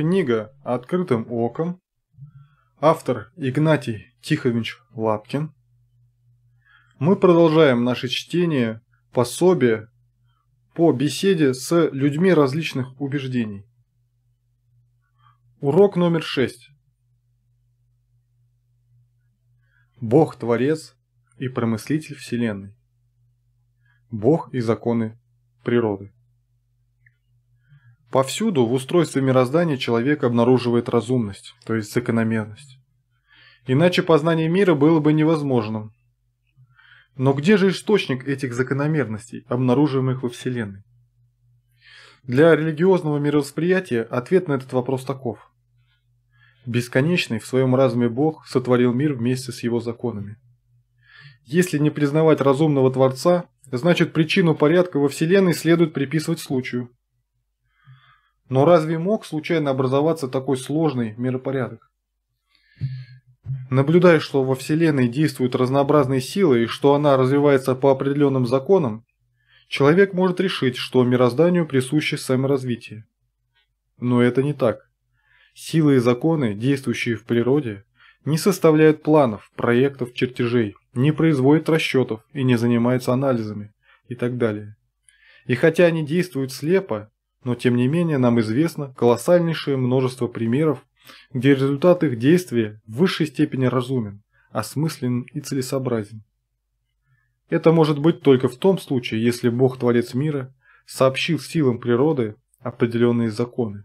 Книга «Открытым оком». Автор Игнатий Тихович Лапкин. Мы продолжаем наше чтение пособия по беседе с людьми различных убеждений. Урок номер шесть. Бог – Творец и Промыслитель Вселенной. Бог и законы природы. Повсюду в устройстве мироздания человек обнаруживает разумность, то есть закономерность. Иначе познание мира было бы невозможным. Но где же источник этих закономерностей, обнаруживаемых во Вселенной? Для религиозного мировосприятия ответ на этот вопрос таков. Бесконечный в своем разуме Бог сотворил мир вместе с его законами. Если не признавать разумного Творца, значит причину порядка во Вселенной следует приписывать случаю – но разве мог случайно образоваться такой сложный миропорядок? Наблюдая, что во Вселенной действуют разнообразные силы и что она развивается по определенным законам, человек может решить, что мирозданию присуще саморазвитие. Но это не так. Силы и законы, действующие в природе, не составляют планов, проектов, чертежей, не производят расчетов и не занимаются анализами и так далее. И хотя они действуют слепо, но тем не менее нам известно колоссальнейшее множество примеров, где результат их действия в высшей степени разумен, осмыслен и целесообразен. Это может быть только в том случае, если Бог Творец мира сообщил силам природы определенные законы.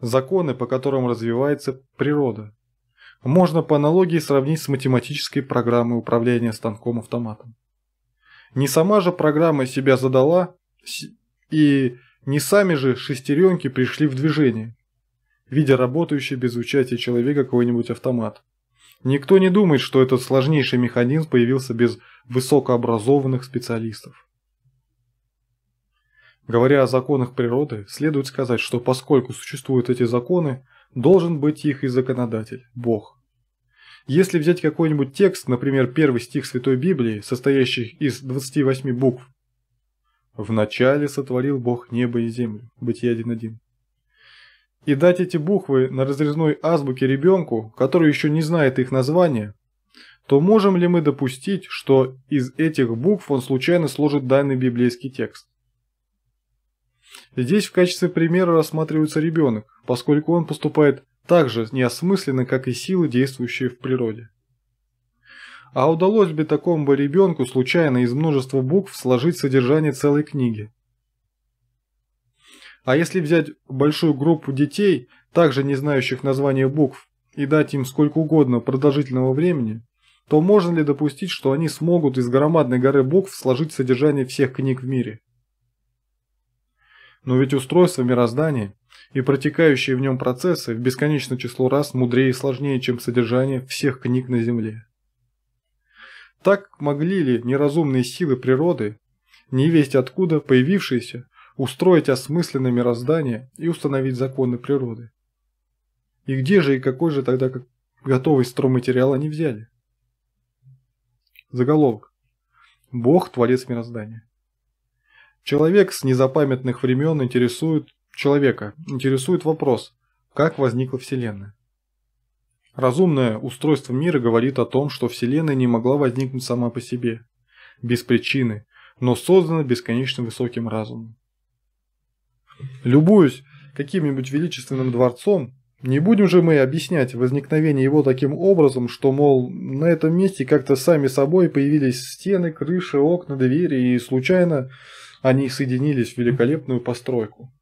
Законы, по которым развивается природа. Можно по аналогии сравнить с математической программой управления станком-автоматом. Не сама же программа себя задала и не сами же шестеренки пришли в движение, видя работающий без участия человека какой-нибудь автомат. Никто не думает, что этот сложнейший механизм появился без высокообразованных специалистов. Говоря о законах природы, следует сказать, что поскольку существуют эти законы, должен быть их и законодатель – Бог. Если взять какой-нибудь текст, например, первый стих Святой Библии, состоящий из 28 букв, Вначале сотворил Бог небо и землю. Бытие 1.1. И дать эти буквы на разрезной азбуке ребенку, который еще не знает их названия, то можем ли мы допустить, что из этих букв он случайно сложит данный библейский текст? Здесь в качестве примера рассматривается ребенок, поскольку он поступает так же неосмысленно, как и силы, действующие в природе. А удалось бы такому бы ребенку случайно из множества букв сложить содержание целой книги. А если взять большую группу детей, также не знающих названия букв, и дать им сколько угодно продолжительного времени, то можно ли допустить, что они смогут из громадной горы букв сложить содержание всех книг в мире? Но ведь устройство мироздания и протекающие в нем процессы в бесконечное число раз мудрее и сложнее, чем содержание всех книг на Земле. Так могли ли неразумные силы природы, невесть откуда появившиеся, устроить осмысленное мироздание и установить законы природы? И где же и какой же тогда готовый готовый стройматериал они взяли? Заголовок. Бог – творец мироздания. Человек с незапамятных времен интересует человека, интересует вопрос, как возникла Вселенная. Разумное устройство мира говорит о том, что Вселенная не могла возникнуть сама по себе, без причины, но создана бесконечно высоким разумом. Любуюсь каким-нибудь величественным дворцом, не будем же мы объяснять возникновение его таким образом, что, мол, на этом месте как-то сами собой появились стены, крыши, окна, двери, и случайно они соединились в великолепную постройку.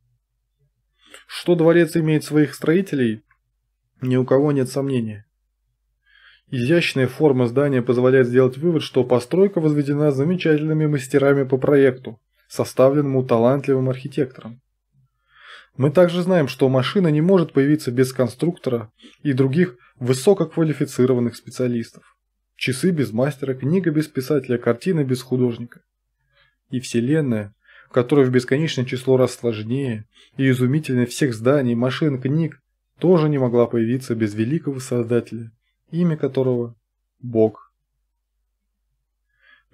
Что дворец имеет своих строителей, ни у кого нет сомнения. Изящная форма здания позволяет сделать вывод, что постройка возведена замечательными мастерами по проекту, составленному талантливым архитектором. Мы также знаем, что машина не может появиться без конструктора и других высококвалифицированных специалистов. Часы без мастера, книга без писателя, картина без художника. И вселенная, в которой в бесконечное число раз сложнее и изумительнее всех зданий, машин, книг, тоже не могла появиться без великого Создателя, имя которого – Бог.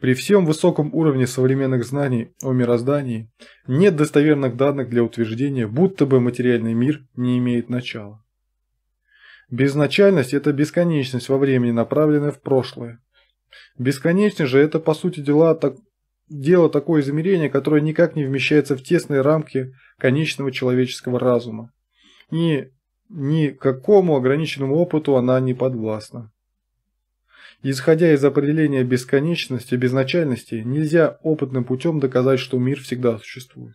При всем высоком уровне современных знаний о мироздании нет достоверных данных для утверждения, будто бы материальный мир не имеет начала. Безначальность – это бесконечность во времени, направленная в прошлое. Бесконечность же – это, по сути дела, так... дело такое измерение, которое никак не вмещается в тесные рамки конечного человеческого разума. И ни какому ограниченному опыту она не подвластна. Исходя из определения бесконечности, безначальности, нельзя опытным путем доказать, что мир всегда существует.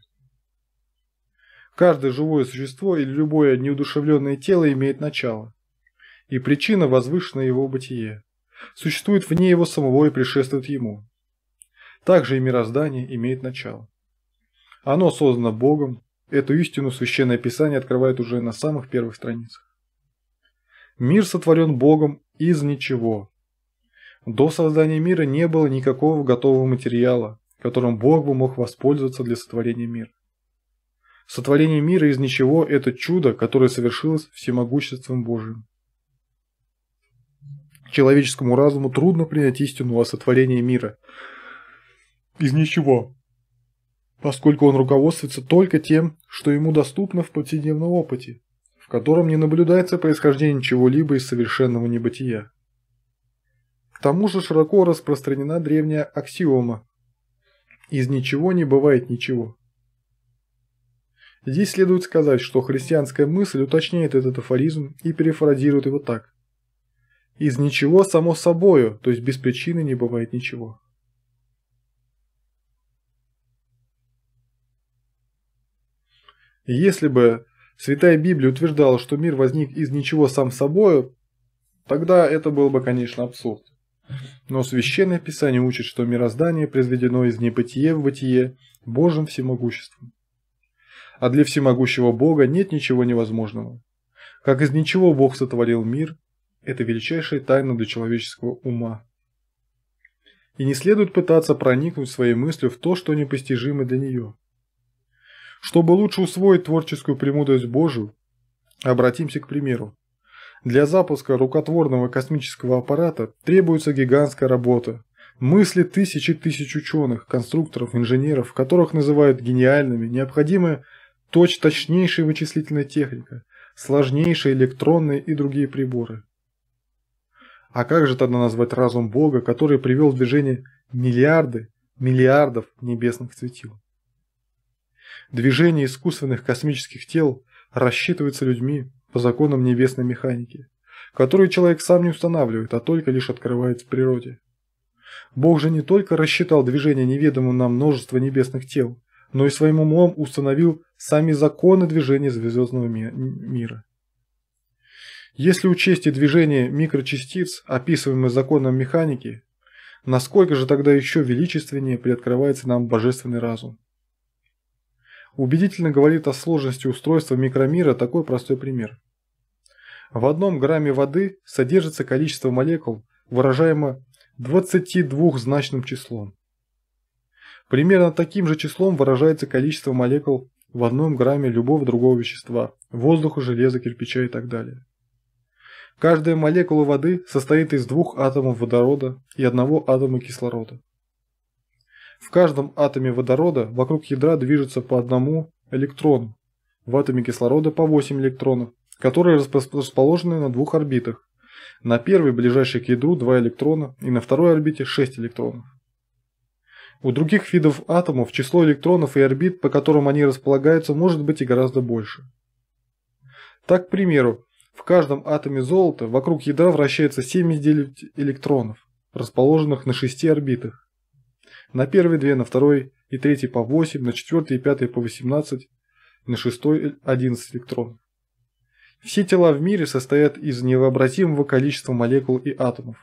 Каждое живое существо или любое неудушевленное тело имеет начало, и причина возвышена его бытие, существует вне его самого и предшествует ему. Также и мироздание имеет начало. Оно создано Богом, Эту истину Священное Писание открывает уже на самых первых страницах. Мир сотворен Богом из ничего. До создания мира не было никакого готового материала, которым Бог бы мог воспользоваться для сотворения мира. Сотворение мира из ничего – это чудо, которое совершилось всемогуществом Божьим. Человеческому разуму трудно принять истину о сотворении мира из ничего, поскольку он руководствуется только тем, что ему доступно в повседневном опыте, в котором не наблюдается происхождение чего-либо из совершенного небытия. К тому же широко распространена древняя аксиома «из ничего не бывает ничего». Здесь следует сказать, что христианская мысль уточняет этот афоризм и перефразирует его так. Из ничего само собою, то есть без причины не бывает ничего. Если бы Святая Библия утверждала, что мир возник из ничего сам собой, тогда это был бы, конечно, абсурд. Но Священное Писание учит, что мироздание произведено из небытия в бытие Божьим всемогуществом. А для всемогущего Бога нет ничего невозможного. Как из ничего Бог сотворил мир, это величайшая тайна для человеческого ума. И не следует пытаться проникнуть своей мыслью в то, что непостижимо для нее. Чтобы лучше усвоить творческую премудрость Божию, обратимся к примеру. Для запуска рукотворного космического аппарата требуется гигантская работа. Мысли тысячи тысяч ученых, конструкторов, инженеров, которых называют гениальными, необходимы точ точнейшая вычислительная техника, сложнейшие электронные и другие приборы. А как же тогда назвать разум Бога, который привел в движение миллиарды, миллиардов небесных светил? Движение искусственных космических тел рассчитывается людьми по законам небесной механики, которые человек сам не устанавливает, а только лишь открывает в природе. Бог же не только рассчитал движение неведомого нам множества небесных тел, но и своим умом установил сами законы движения звездного ми мира. Если учесть и движение микрочастиц, описываемые законом механики, насколько же тогда еще величественнее приоткрывается нам божественный разум? убедительно говорит о сложности устройства микромира такой простой пример. В одном грамме воды содержится количество молекул, выражаемое 22-значным числом. Примерно таким же числом выражается количество молекул в одном грамме любого другого вещества – воздуха, железа, кирпича и так далее. Каждая молекула воды состоит из двух атомов водорода и одного атома кислорода. В каждом атоме водорода вокруг ядра движется по одному электрону, в атоме кислорода по 8 электронов, которые расположены на двух орбитах. На первой, ближайшей к ядру, 2 электрона, и на второй орбите 6 электронов. У других видов атомов число электронов и орбит, по которым они располагаются, может быть и гораздо больше. Так, к примеру, в каждом атоме золота вокруг ядра вращается 79 электронов, расположенных на 6 орбитах на первый две, на второй и третий по 8, на четвертый и пятый по 18, на шестой 11 электронов. Все тела в мире состоят из невообразимого количества молекул и атомов.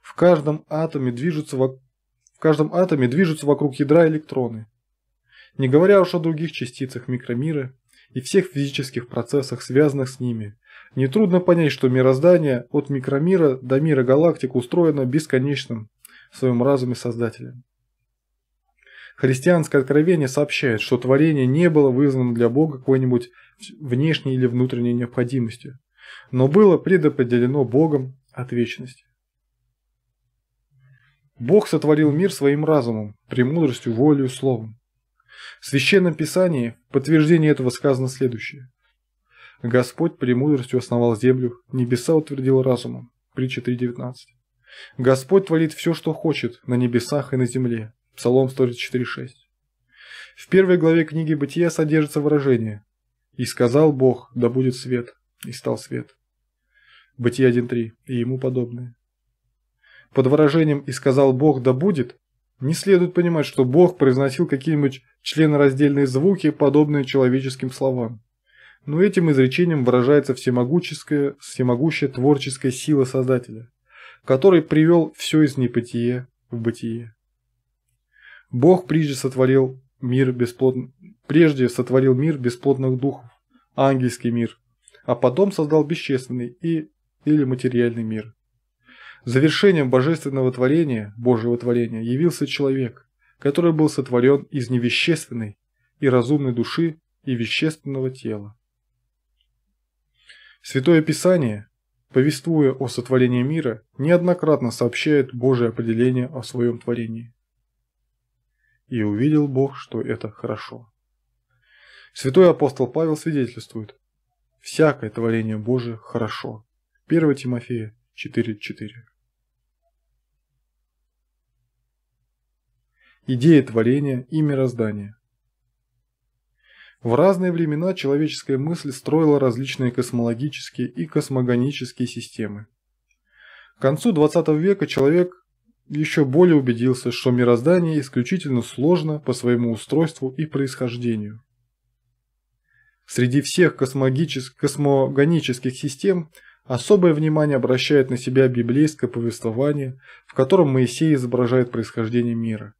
В каждом атоме движутся, в... в каждом атоме движутся вокруг ядра электроны. Не говоря уж о других частицах микромира и всех физических процессах, связанных с ними, нетрудно понять, что мироздание от микромира до мира галактик устроено бесконечным в своем разуме Создателя. Христианское откровение сообщает, что творение не было вызвано для Бога какой-нибудь внешней или внутренней необходимостью, но было предопределено Богом от вечности. Бог сотворил мир своим разумом, премудростью, волею, словом. В Священном Писании в подтверждение этого сказано следующее. Господь премудростью основал землю, небеса утвердил разумом. Притча 3.19. Господь творит все, что хочет, на небесах и на земле. Псалом 104.6. В первой главе книги Бытия содержится выражение «И сказал Бог, да будет свет, и стал свет». Бытие 1.3 и ему подобное. Под выражением «И сказал Бог, да будет» не следует понимать, что Бог произносил какие-нибудь членораздельные звуки, подобные человеческим словам. Но этим изречением выражается всемогущая, всемогущая творческая сила Создателя – который привел все из небытия в бытие. Бог прежде сотворил мир бесплодных, прежде сотворил мир бесплодных духов, ангельский мир, а потом создал бесчестный и или материальный мир. Завершением божественного творения, Божьего творения, явился человек, который был сотворен из невещественной и разумной души и вещественного тела. Святое Писание повествуя о сотворении мира, неоднократно сообщает Божие определение о своем творении. «И увидел Бог, что это хорошо». Святой апостол Павел свидетельствует «Всякое творение Божие хорошо». 1 Тимофея 4.4 Идея творения и мироздания в разные времена человеческая мысль строила различные космологические и космогонические системы. К концу XX века человек еще более убедился, что мироздание исключительно сложно по своему устройству и происхождению. Среди всех космогонических систем особое внимание обращает на себя библейское повествование, в котором Моисей изображает происхождение мира.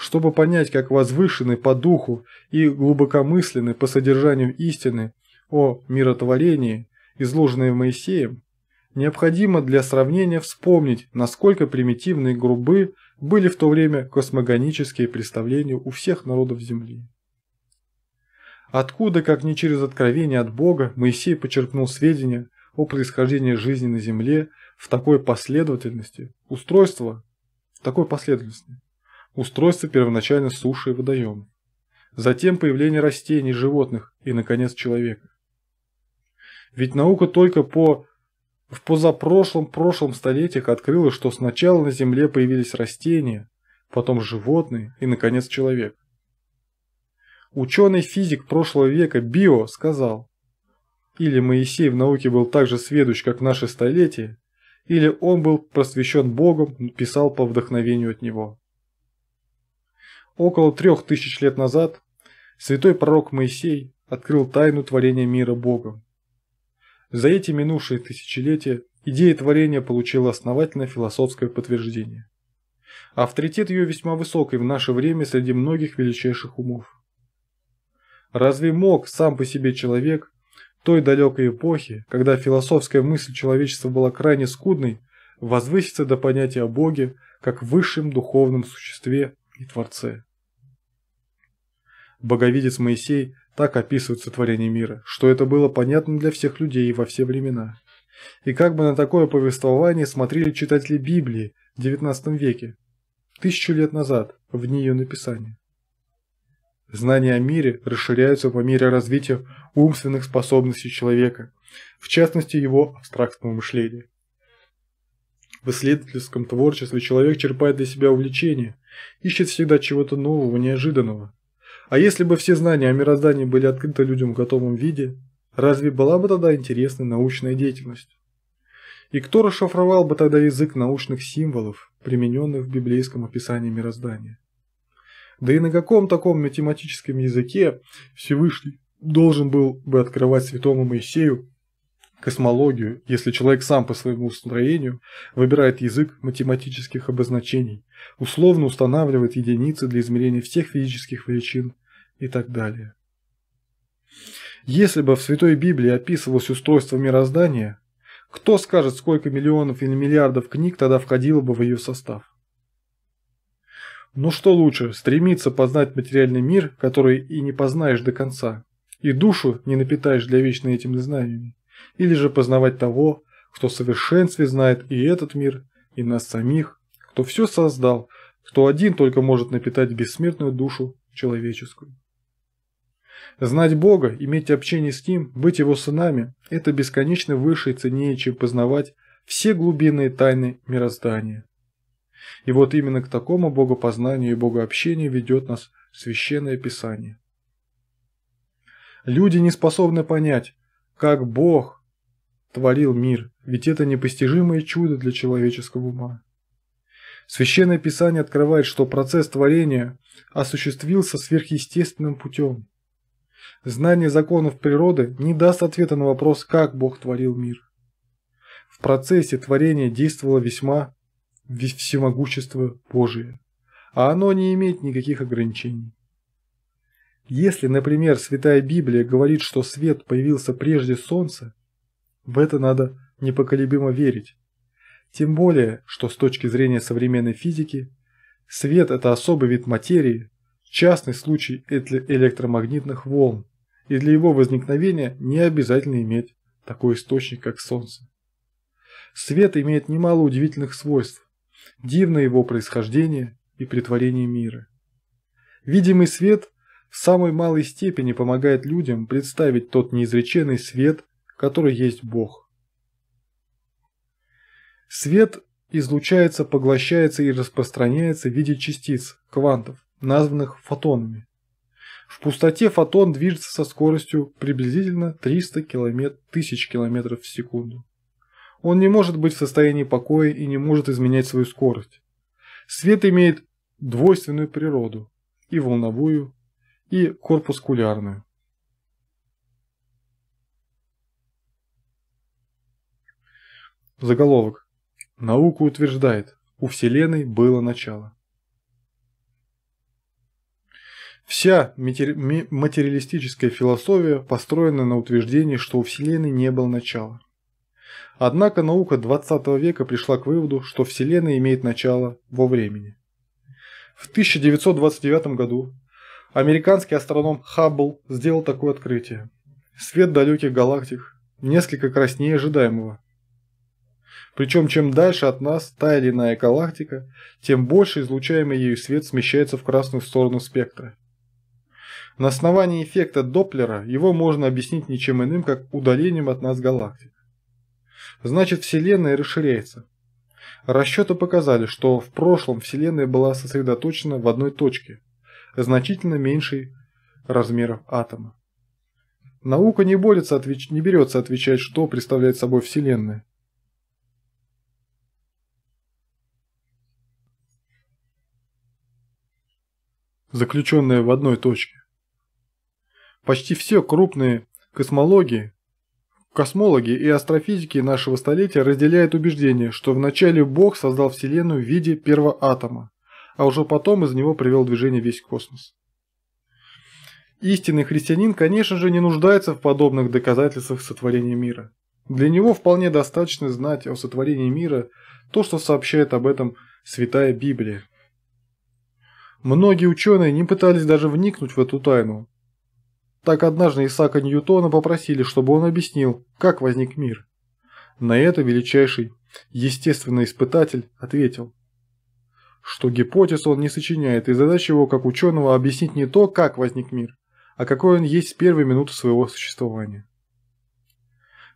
Чтобы понять, как возвышены по духу и глубокомысленны по содержанию истины о миротворении, изложенные Моисеем, необходимо для сравнения вспомнить, насколько примитивны и грубы были в то время космогонические представления у всех народов Земли. Откуда, как не через откровение от Бога, Моисей почерпнул сведения о происхождении жизни на Земле в такой последовательности, устройство в такой последовательности? устройство первоначально суши и водоема, затем появление растений, животных и, наконец, человека. Ведь наука только по в позапрошлом-прошлом столетиях открыла, что сначала на Земле появились растения, потом животные и, наконец, человек. Ученый-физик прошлого века Био сказал, или Моисей в науке был так же сведущ, как наше столетие, или он был просвещен Богом, писал по вдохновению от него. Около трех тысяч лет назад святой пророк Моисей открыл тайну творения мира Богом. За эти минувшие тысячелетия идея творения получила основательное философское подтверждение. Авторитет ее весьма высокий в наше время среди многих величайших умов. Разве мог сам по себе человек той далекой эпохи, когда философская мысль человечества была крайне скудной, возвыситься до понятия о Боге как высшем духовном существе и Творце? Боговидец Моисей так описывает сотворение мира, что это было понятно для всех людей во все времена. И как бы на такое повествование смотрели читатели Библии в XIX веке, тысячу лет назад, в дни ее написания. Знания о мире расширяются по мере развития умственных способностей человека, в частности его абстрактного мышления. В исследовательском творчестве человек черпает для себя увлечение, ищет всегда чего-то нового, неожиданного – а если бы все знания о мироздании были открыты людям в готовом виде, разве была бы тогда интересна научная деятельность? И кто расшифровал бы тогда язык научных символов, примененных в библейском описании мироздания? Да и на каком таком математическом языке Всевышний должен был бы открывать святому Моисею космологию, если человек сам по своему устроению выбирает язык математических обозначений, условно устанавливает единицы для измерения всех физических величин и так далее. Если бы в Святой Библии описывалось устройство мироздания, кто скажет, сколько миллионов или миллиардов книг тогда входило бы в ее состав? Но ну что лучше, стремиться познать материальный мир, который и не познаешь до конца, и душу не напитаешь для вечной этим знаниями, или же познавать того, кто в совершенстве знает и этот мир, и нас самих, кто все создал, кто один только может напитать бессмертную душу человеческую. Знать Бога, иметь общение с Ним, быть Его сынами – это бесконечно выше и ценнее, чем познавать все глубинные тайны мироздания. И вот именно к такому богопознанию и богообщению ведет нас Священное Писание. Люди не способны понять, как Бог творил мир, ведь это непостижимое чудо для человеческого ума. Священное Писание открывает, что процесс творения осуществился сверхъестественным путем. Знание законов природы не даст ответа на вопрос, как Бог творил мир. В процессе творения действовало весьма всемогущество Божие, а оно не имеет никаких ограничений. Если, например, Святая Библия говорит, что свет появился прежде солнца, в это надо непоколебимо верить. Тем более, что с точки зрения современной физики, свет – это особый вид материи, частный случай электромагнитных волн, и для его возникновения не обязательно иметь такой источник, как Солнце. Свет имеет немало удивительных свойств, дивно его происхождение и притворение мира. Видимый свет в самой малой степени помогает людям представить тот неизреченный свет, который есть Бог. Свет излучается, поглощается и распространяется в виде частиц, квантов, названных фотонами. В пустоте фотон движется со скоростью приблизительно 300 км, тысяч километров в секунду. Он не может быть в состоянии покоя и не может изменять свою скорость. Свет имеет двойственную природу – и волновую, и корпускулярную. Заголовок. Наука утверждает, у Вселенной было начало. Вся материалистическая философия построена на утверждении, что у Вселенной не было начала. Однако наука 20 века пришла к выводу, что Вселенная имеет начало во времени. В 1929 году Американский астроном Хаббл сделал такое открытие. Свет далеких галактик несколько краснее ожидаемого. Причем чем дальше от нас та или иная галактика, тем больше излучаемый ею свет смещается в красную сторону спектра. На основании эффекта Доплера его можно объяснить ничем иным, как удалением от нас галактик. Значит, Вселенная расширяется. Расчеты показали, что в прошлом Вселенная была сосредоточена в одной точке – значительно меньшей размеров атома. Наука не, борется, отвеч... не берется отвечать, что представляет собой Вселенная. заключенная в одной точке. Почти все крупные космологии, космологи и астрофизики нашего столетия разделяют убеждение, что вначале Бог создал Вселенную в виде первоатома а уже потом из него привел движение весь космос. Истинный христианин, конечно же, не нуждается в подобных доказательствах сотворения мира. Для него вполне достаточно знать о сотворении мира то, что сообщает об этом Святая Библия. Многие ученые не пытались даже вникнуть в эту тайну. Так однажды Исаака Ньютона попросили, чтобы он объяснил, как возник мир. На это величайший естественный испытатель ответил – что гипотез он не сочиняет, и задача его как ученого объяснить не то, как возник мир, а какой он есть с первой минуты своего существования.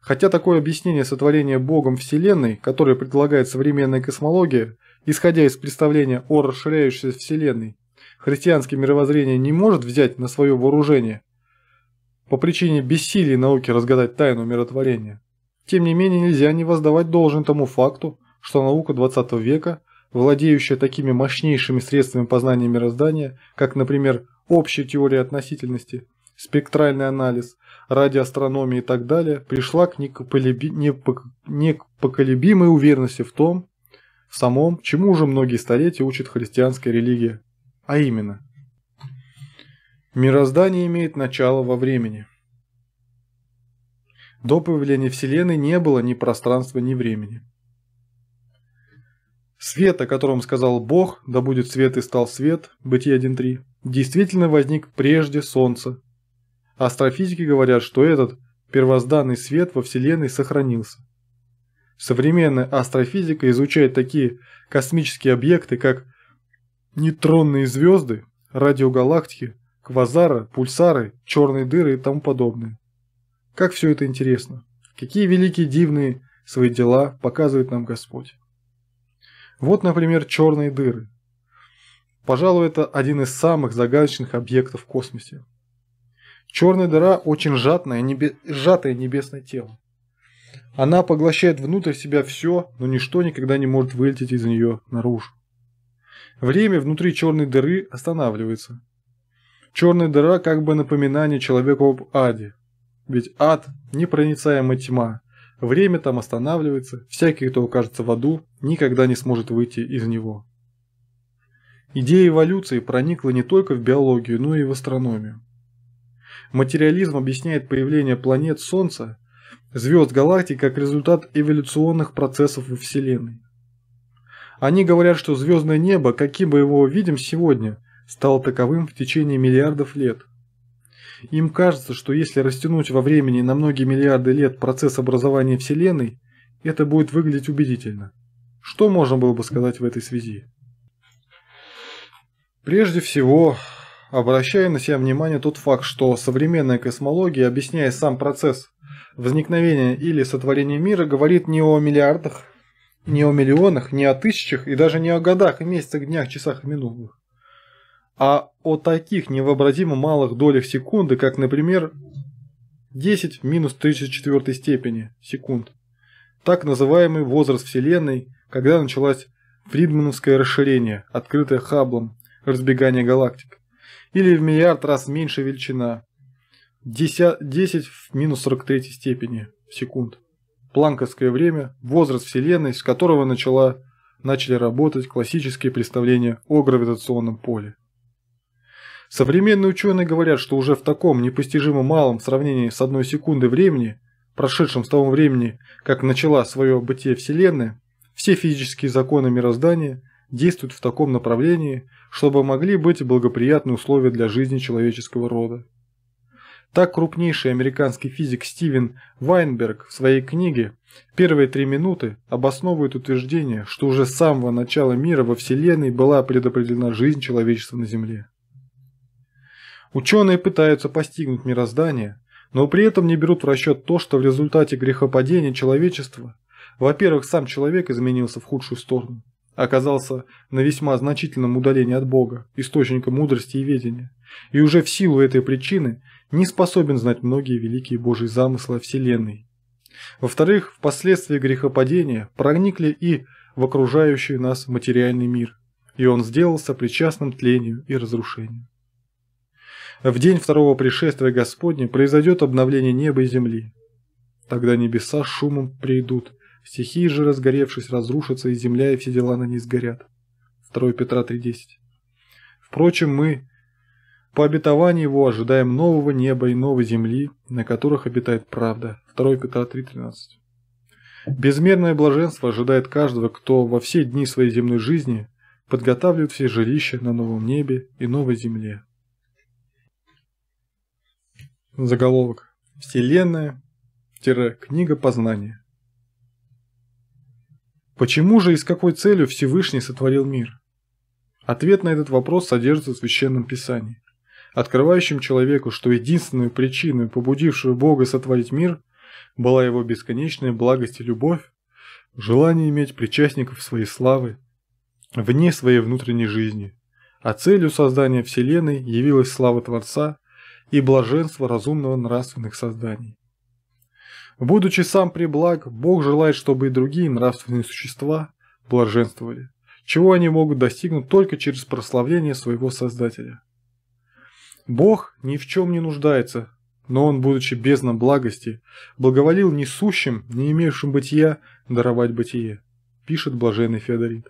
Хотя такое объяснение сотворения Богом Вселенной, которое предлагает современная космология, исходя из представления о расширяющейся Вселенной, христианское мировоззрение не может взять на свое вооружение по причине бессилия науки разгадать тайну миротворения. Тем не менее, нельзя не воздавать должен тому факту, что наука 20 века владеющая такими мощнейшими средствами познания мироздания, как, например, общая теория относительности, спектральный анализ, радиоастрономия и так далее, пришла к непоколебимой уверенности в том, в самом, чему уже многие столетия учит христианская религия, а именно Мироздание имеет начало во времени. До появления Вселенной не было ни пространства, ни времени. Свет, о котором сказал Бог, да будет свет и стал свет, Бытие 1.3, действительно возник прежде Солнца. Астрофизики говорят, что этот первозданный свет во Вселенной сохранился. Современная астрофизика изучает такие космические объекты, как нейтронные звезды, радиогалактики, квазары, пульсары, черные дыры и тому подобное. Как все это интересно. Какие великие дивные свои дела показывает нам Господь. Вот, например, черные дыры. Пожалуй, это один из самых загадочных объектов в космосе. Черная дыра – очень жадное, небе... сжатое небесное тело. Она поглощает внутрь себя все, но ничто никогда не может вылететь из нее наружу. Время внутри черной дыры останавливается. Черная дыра как бы напоминание человеку об аде. Ведь ад – непроницаемая тьма, Время там останавливается, всякий, кто окажется в аду, никогда не сможет выйти из него. Идея эволюции проникла не только в биологию, но и в астрономию. Материализм объясняет появление планет Солнца, звезд галактик как результат эволюционных процессов во Вселенной. Они говорят, что звездное небо, каким бы его видим сегодня, стало таковым в течение миллиардов лет – им кажется, что если растянуть во времени на многие миллиарды лет процесс образования Вселенной, это будет выглядеть убедительно. Что можно было бы сказать в этой связи? Прежде всего, обращая на себя внимание тот факт, что современная космология, объясняя сам процесс возникновения или сотворения мира, говорит не о миллиардах, не о миллионах, не о тысячах и даже не о годах и месяцах, днях, часах и минутах а о таких невообразимо малых долях секунды, как, например, 10 минус 34 степени секунд. Так называемый возраст Вселенной, когда началось фридмановское расширение, открытое Хабблом, разбегание галактик. Или в миллиард раз меньше величина, 10, 10 в минус 43 степени секунд. Планковское время, возраст Вселенной, с которого начала, начали работать классические представления о гравитационном поле. Современные ученые говорят, что уже в таком непостижимо малом сравнении с одной секундой времени, прошедшем с того времени, как начала свое бытие Вселенная, все физические законы мироздания действуют в таком направлении, чтобы могли быть благоприятные условия для жизни человеческого рода. Так крупнейший американский физик Стивен Вайнберг в своей книге «Первые три минуты» обосновывает утверждение, что уже с самого начала мира во Вселенной была предопределена жизнь человечества на Земле. Ученые пытаются постигнуть мироздание, но при этом не берут в расчет то, что в результате грехопадения человечества, во-первых, сам человек изменился в худшую сторону, оказался на весьма значительном удалении от Бога, источника мудрости и ведения, и уже в силу этой причины не способен знать многие великие Божьи замыслы о Вселенной. Во-вторых, впоследствии грехопадения проникли и в окружающий нас материальный мир, и он сделался причастным тлению и разрушению. В день второго пришествия Господня произойдет обновление неба и земли. Тогда небеса шумом придут, стихии же, разгоревшись, разрушатся, и земля, и все дела на ней сгорят. 2 Петра 3.10 Впрочем, мы по обетованию его ожидаем нового неба и новой земли, на которых обитает правда. 2 Петра 3.13 Безмерное блаженство ожидает каждого, кто во все дни своей земной жизни подготавливает все жилища на новом небе и новой земле. Заголовок. Вселенная. Книга познания. Почему же и с какой целью Всевышний сотворил мир? Ответ на этот вопрос содержится в Священном Писании, открывающем человеку, что единственную причиной, побудившую Бога сотворить мир, была его бесконечная благость и любовь, желание иметь причастников своей славы, вне своей внутренней жизни, а целью создания Вселенной явилась слава Творца и блаженство разумного нравственных созданий. Будучи сам преблаг, Бог желает, чтобы и другие нравственные существа блаженствовали, чего они могут достигнуть только через прославление своего Создателя. Бог ни в чем не нуждается, но Он, будучи бездна благости, благоволил несущим, не имеющим бытия, даровать бытие, пишет блаженный Феодорит.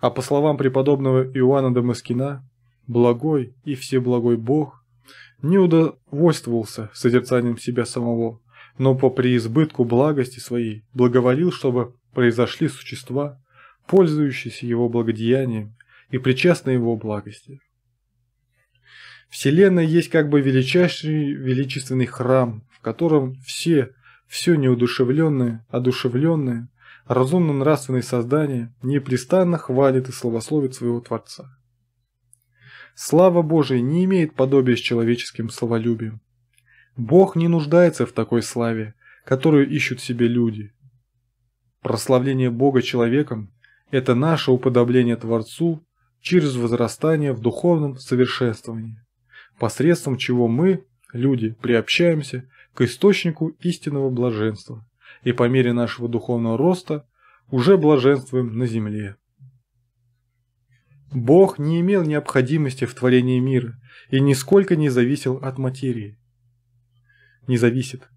А по словам преподобного Иоанна Дамаскина, «Благой и всеблагой Бог – не удовольствовался созерцанием себя самого, но по преизбытку благости своей благоволил, чтобы произошли существа, пользующиеся его благодеянием и причастные его благости. Вселенная есть как бы величайший величественный храм, в котором все, все неудушевленные, одушевленные, разумно-нравственные создания непрестанно хвалят и славословят своего Творца. Слава Божия не имеет подобия с человеческим словолюбием. Бог не нуждается в такой славе, которую ищут себе люди. Прославление Бога человеком – это наше уподобление Творцу через возрастание в духовном совершенствовании, посредством чего мы, люди, приобщаемся к источнику истинного блаженства и по мере нашего духовного роста уже блаженствуем на земле. Бог не имел необходимости в творении мира и нисколько не зависел от материи. Не зависит.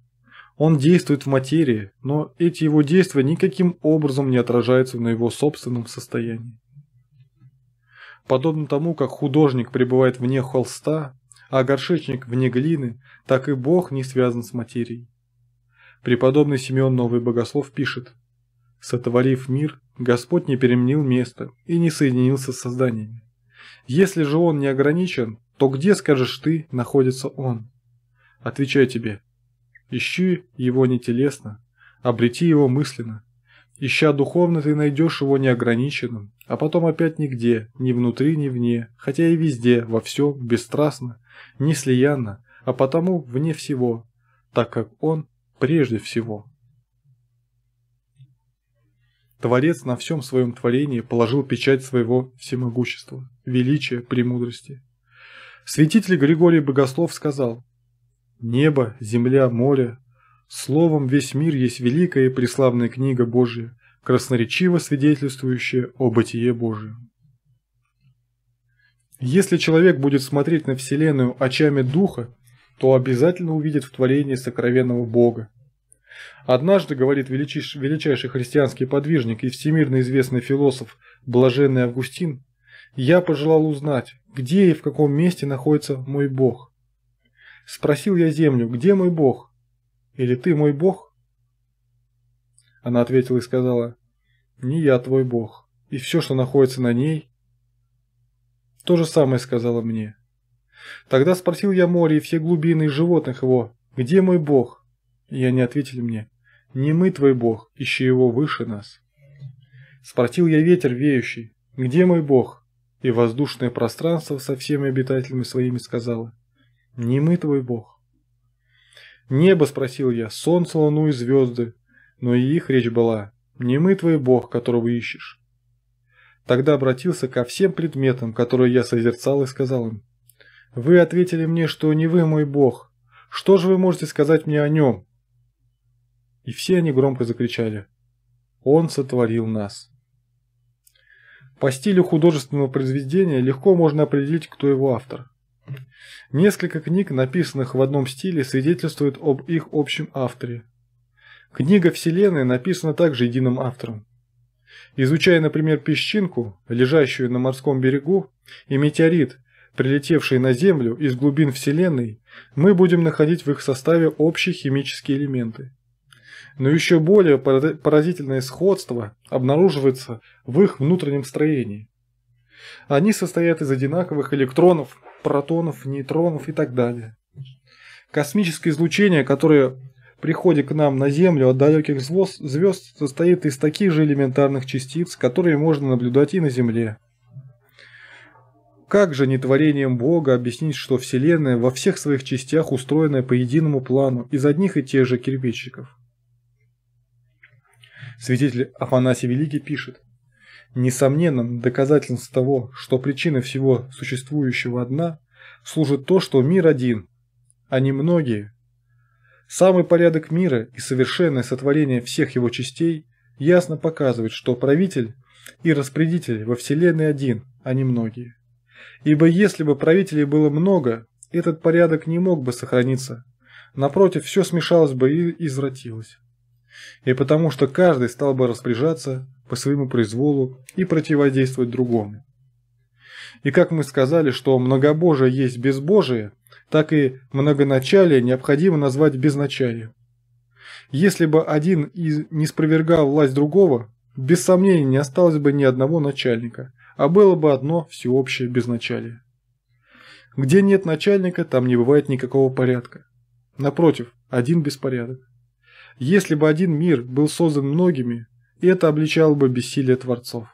Он действует в материи, но эти его действия никаким образом не отражаются на его собственном состоянии. Подобно тому, как художник пребывает вне холста, а горшечник вне глины, так и Бог не связан с материей. Преподобный Симеон Новый Богослов пишет, «Сотворив мир, Господь не переменил место и не соединился с созданиями. Если же он не ограничен, то где, скажешь ты, находится он? Отвечаю тебе. Ищи его не телесно, обрети его мысленно. Ища духовно, ты найдешь его неограниченным, а потом опять нигде, ни внутри, ни вне, хотя и везде, во всем, бесстрастно, неслиянно, а потому вне всего, так как он прежде всего. Творец на всем своем творении положил печать своего всемогущества, величия, премудрости. Святитель Григорий Богослов сказал «Небо, земля, море, словом весь мир есть великая и преславная книга Божья, красноречиво свидетельствующая о бытие Божьем». Если человек будет смотреть на Вселенную очами Духа, то обязательно увидит в творении сокровенного Бога, Однажды, говорит величайший христианский подвижник и всемирно известный философ Блаженный Августин, я пожелал узнать, где и в каком месте находится мой Бог. Спросил я землю, где мой Бог? Или ты мой Бог? Она ответила и сказала, не я твой Бог, и все, что находится на ней. То же самое сказала мне. Тогда спросил я море и все глубины животных его, где мой Бог? И они ответили мне, «Не мы твой Бог, ищи его выше нас». Спросил я ветер веющий, «Где мой Бог?» И воздушное пространство со всеми обитателями своими сказала, «Не мы твой Бог». Небо, спросил я, солнце, луну и звезды, но и их речь была, «Не мы твой Бог, которого ищешь». Тогда обратился ко всем предметам, которые я созерцал, и сказал им, «Вы ответили мне, что не вы мой Бог. Что же вы можете сказать мне о нем?» И все они громко закричали «Он сотворил нас!». По стилю художественного произведения легко можно определить, кто его автор. Несколько книг, написанных в одном стиле, свидетельствуют об их общем авторе. Книга Вселенной написана также единым автором. Изучая, например, песчинку, лежащую на морском берегу, и метеорит, прилетевший на Землю из глубин Вселенной, мы будем находить в их составе общие химические элементы. Но еще более поразительное сходство обнаруживается в их внутреннем строении. Они состоят из одинаковых электронов, протонов, нейтронов и так далее. Космическое излучение, которое приходит к нам на Землю от далеких звезд состоит из таких же элементарных частиц, которые можно наблюдать и на Земле. Как же нетворением Бога объяснить, что Вселенная во всех своих частях устроена по единому плану из одних и тех же кирпичиков? Святитель Афанасий Великий пишет, Несомненным доказательством того, что причина всего существующего одна, служит то, что мир один, а не многие. Самый порядок мира и совершенное сотворение всех его частей ясно показывает, что правитель и распорядитель во Вселенной один, а не многие. Ибо если бы правителей было много, этот порядок не мог бы сохраниться. Напротив, все смешалось бы и извратилось и потому что каждый стал бы распоряжаться по своему произволу и противодействовать другому. И как мы сказали, что многобожие есть безбожие, так и многоначалие необходимо назвать безначалием. Если бы один из не спровергал власть другого, без сомнения не осталось бы ни одного начальника, а было бы одно всеобщее безначалие. Где нет начальника, там не бывает никакого порядка. Напротив, один беспорядок. Если бы один мир был создан многими, это обличало бы бессилие творцов.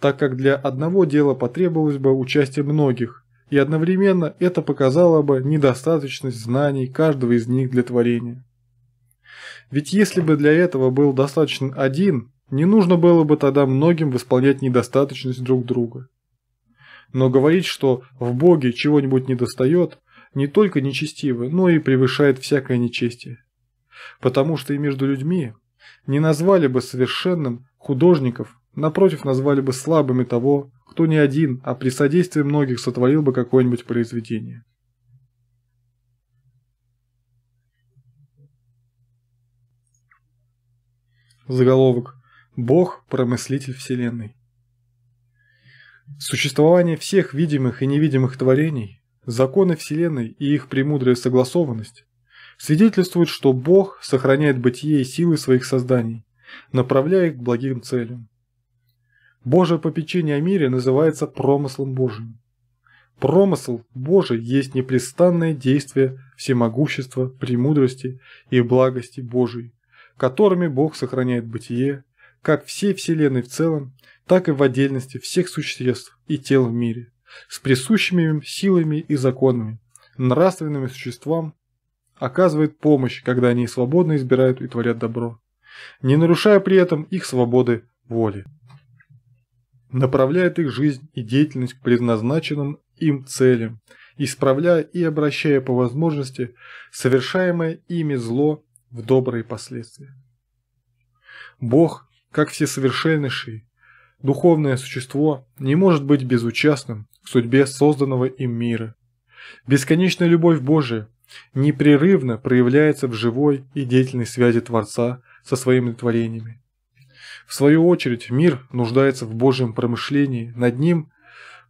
Так как для одного дела потребовалось бы участие многих, и одновременно это показало бы недостаточность знаний каждого из них для творения. Ведь если бы для этого был достаточен один, не нужно было бы тогда многим восполнять недостаточность друг друга. Но говорить, что в Боге чего-нибудь недостает, не только нечестиво, но и превышает всякое нечестие потому что и между людьми не назвали бы совершенным художников, напротив, назвали бы слабыми того, кто не один, а при содействии многих сотворил бы какое-нибудь произведение. Заголовок «Бог – промыслитель Вселенной». Существование всех видимых и невидимых творений, законы Вселенной и их премудрая согласованность свидетельствует, что Бог сохраняет бытие и силы своих созданий, направляя их к благим целям. Божье попечение о мире называется промыслом Божьим. Промысл Божий есть непрестанное действие всемогущества, премудрости и благости Божией, которыми Бог сохраняет бытие, как всей Вселенной в целом, так и в отдельности всех существ и тел в мире, с присущими им силами и законами, нравственными существам оказывает помощь, когда они свободно избирают и творят добро, не нарушая при этом их свободы воли. Направляет их жизнь и деятельность к предназначенным им целям, исправляя и обращая по возможности совершаемое ими зло в добрые последствия. Бог, как всесовершеннейший, духовное существо не может быть безучастным к судьбе созданного им мира. Бесконечная любовь Божия непрерывно проявляется в живой и деятельной связи Творца со своими творениями. В свою очередь, мир нуждается в Божьем промышлении над ним,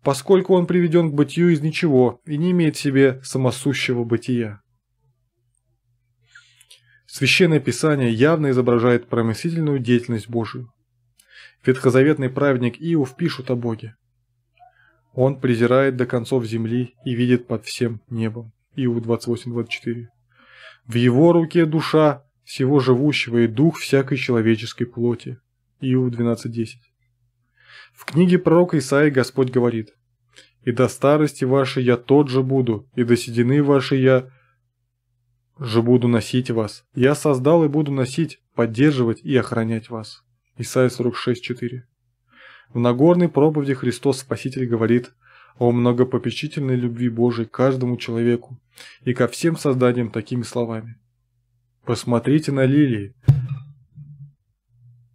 поскольку он приведен к бытию из ничего и не имеет в себе самосущего бытия. Священное Писание явно изображает промыслительную деятельность Божию. Ветхозаветный праведник Иов пишет о Боге. Он презирает до концов земли и видит под всем небом. Иу-28-24. В его руке душа всего живущего и дух всякой человеческой плоти. Иов 12.10. В книге пророка Исаии Господь говорит, «И до старости вашей я тот же буду, и до седины вашей я же буду носить вас. Я создал и буду носить, поддерживать и охранять вас». Исайя 46.4. В Нагорной проповеди Христос Спаситель говорит – о многопопечительной любви Божией каждому человеку и ко всем созданиям такими словами. Посмотрите на лилии,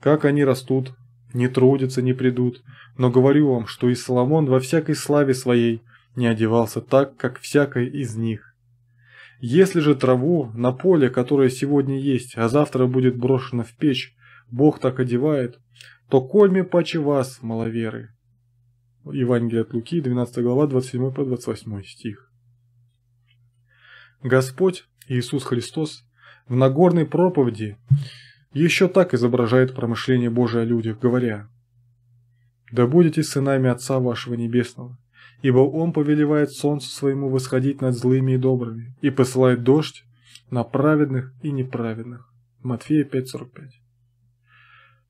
как они растут, не трудятся, не придут, но говорю вам, что и Соломон во всякой славе своей не одевался так, как всякой из них. Если же траву на поле, которое сегодня есть, а завтра будет брошено в печь, Бог так одевает, то кольми паче вас, маловеры. Евангелие от Луки, 12 глава, 27 по 28 стих. Господь Иисус Христос в Нагорной проповеди еще так изображает промышление Божие о людях, говоря «Да будете сынами Отца вашего Небесного, ибо Он повелевает солнцу своему восходить над злыми и добрыми, и посылает дождь на праведных и неправедных». Матфея 5.45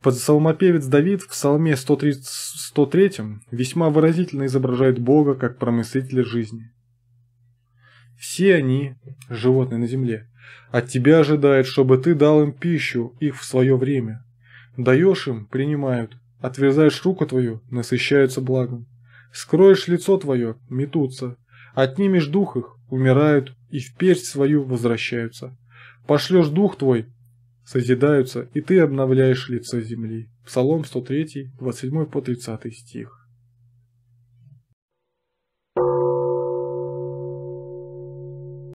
Псалмопевец Давид в Псалме 130, 103 весьма выразительно изображает Бога как промыслителя жизни. Все они – животные на земле. От тебя ожидают, чтобы ты дал им пищу их в свое время. Даешь им – принимают. Отверзаешь руку твою – насыщаются благом. Скроешь лицо твое – метутся. Отнимешь дух их – умирают и в персть свою возвращаются. Пошлешь дух твой созидаются, и ты обновляешь лицо земли. Псалом 103, 27 по 30 стих.